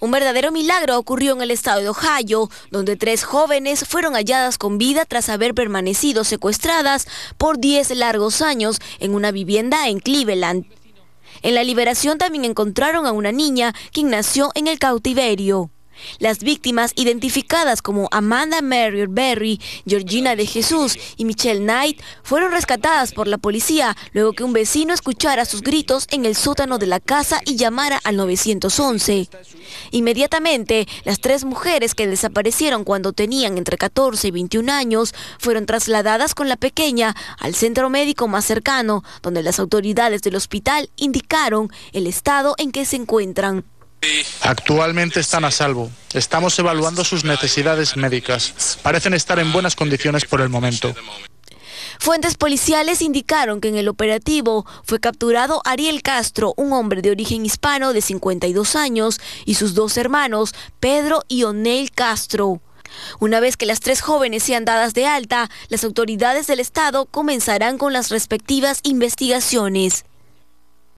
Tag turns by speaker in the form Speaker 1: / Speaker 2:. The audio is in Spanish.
Speaker 1: Un verdadero milagro ocurrió en el estado de Ohio, donde tres jóvenes fueron halladas con vida tras haber permanecido secuestradas por 10 largos años en una vivienda en Cleveland. En la liberación también encontraron a una niña quien nació en el cautiverio. Las víctimas identificadas como Amanda Marriott Berry, Georgina de Jesús y Michelle Knight fueron rescatadas por la policía luego que un vecino escuchara sus gritos en el sótano de la casa y llamara al 911. Inmediatamente, las tres mujeres que desaparecieron cuando tenían entre 14 y 21 años fueron trasladadas con la pequeña al centro médico más cercano, donde las autoridades del hospital indicaron el estado en que se encuentran.
Speaker 2: Actualmente están a salvo. Estamos evaluando sus necesidades médicas. Parecen estar en buenas
Speaker 1: condiciones por el momento. Fuentes policiales indicaron que en el operativo fue capturado Ariel Castro, un hombre de origen hispano de 52 años, y sus dos hermanos, Pedro y Onel Castro. Una vez que las tres jóvenes sean dadas de alta, las autoridades del Estado comenzarán con las respectivas investigaciones.